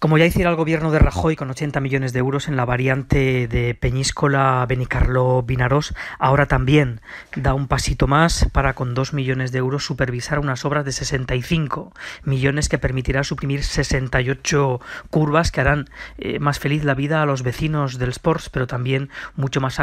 Como ya hiciera el gobierno de Rajoy con 80 millones de euros en la variante de Peñíscola Benicarló Vinarós, ahora también da un pasito más para con 2 millones de euros supervisar unas obras de 65 millones que permitirá suprimir 68 curvas que harán eh, más feliz la vida a los vecinos del Sports, pero también mucho más